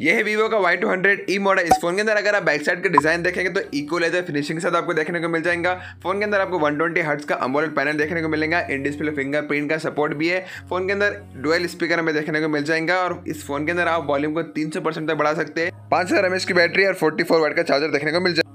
ये है वीवो का Y two hundred E model इस फोन के अंदर अगर आप बैक साइड का डिजाइन देखेंगे तो इको लेजर फिनिशिंग के साथ आपको देखने को मिल जाएगा फोन के अंदर आपको 120 ट्वेंटी हर्ट्स का अमोल पैनल देखने को मिलेगा इन डिस्प्ले फिंगरप्रिंट का सपोर्ट भी है फोन के अंदर डुअल स्पीकर हमें देखने को मिल जाएगा और इस फोन के अंदर आप वॉल्यूम को तीन तक बढ़ा सकते हैं पांच हजार एमएच की बैटरी और फोर्टी फोर वाट का चार्जर देखने को मिल जाएगा